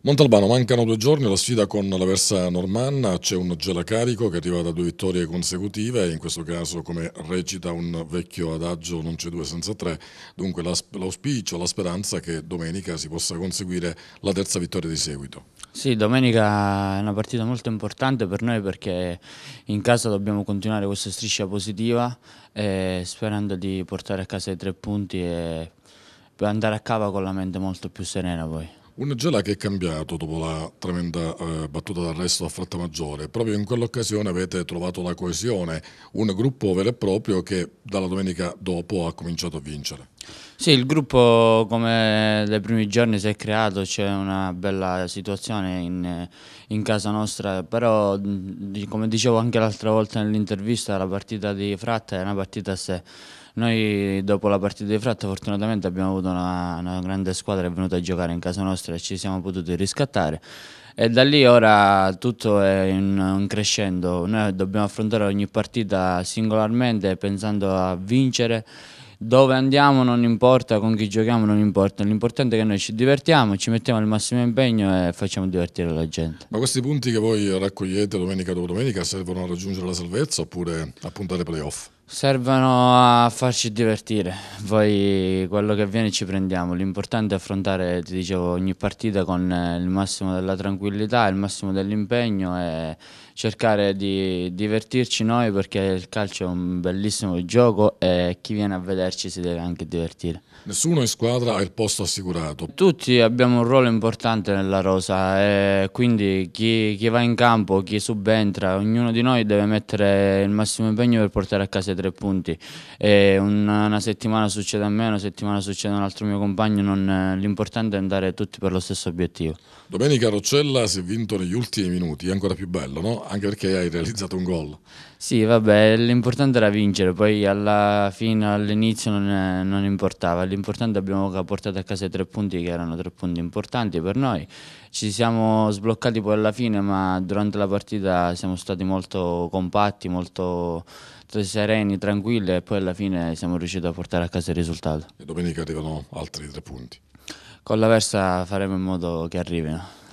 Montalbano, mancano due giorni alla sfida con la Versa Normanna, c'è un gelacarico che arriva da due vittorie consecutive, in questo caso come recita un vecchio adagio non c'è due senza tre, dunque l'auspicio, la speranza che domenica si possa conseguire la terza vittoria di seguito. Sì, domenica è una partita molto importante per noi perché in casa dobbiamo continuare questa striscia positiva eh, sperando di portare a casa i tre punti e andare a cava con la mente molto più serena poi. Un Gela che è cambiato dopo la tremenda eh, battuta d'arresto a Frattamaggiore. Proprio in quell'occasione avete trovato la coesione, un gruppo vero e proprio che dalla domenica dopo ha cominciato a vincere. Sì, il gruppo come dai primi giorni si è creato, c'è una bella situazione in, in, casa nostra, però come dicevo anche l'altra volta nell'intervista la partita di Fratta è una partita a sé. Noi dopo la partita di Fratta fortunatamente abbiamo avuto una, una grande squadra che è venuta a giocare in casa nostra e ci siamo potuti riscattare e da lì ora tutto è in, in crescendo, noi dobbiamo affrontare ogni partita singolarmente pensando a vincere dove andiamo non importa, con chi giochiamo non importa, l'importante è che noi ci divertiamo, ci mettiamo il massimo impegno e facciamo divertire la gente. Ma questi punti che voi raccogliete domenica dopo domenica servono a raggiungere la salvezza oppure a puntare playoff? Servono a farci divertire, poi quello che avviene ci prendiamo. L'importante è affrontare, ti dicevo, ogni partita con eh, il massimo della tranquillità, il massimo dell'impegno e cercare di divertirci noi perché il calcio è un bellissimo gioco e chi viene a vederci si deve anche divertire. Nessuno in squadra ha il posto assicurato. Tutti abbiamo un ruolo importante nella rosa e quindi chi, chi va in campo, chi subentra, ognuno di noi deve mettere il massimo impegno per portare a casa i tre punti. Una, una, settimana succede a me, una settimana succede a un altro mio compagno, non, l'importante è andare tutti per lo stesso obiettivo. Domenica Roccella si è vinto negli ultimi minuti, è ancora più bello, no? Anche perché hai realizzato un gol. Sì, vabbè, l'importante era vincere, poi alla fine, all'inizio non, è, non importava, l'importante abbiamo portato a casa i tre punti che erano tre punti importanti per noi, ci siamo sbloccati poi alla fine ma durante la partita siamo stati molto compatti, molto sereni campagne tranquille e poi alla fine siamo riusciti a portare a casa il risultato. E domenica arrivano altri tre punti. Con la Versa faremo in modo che arrivino.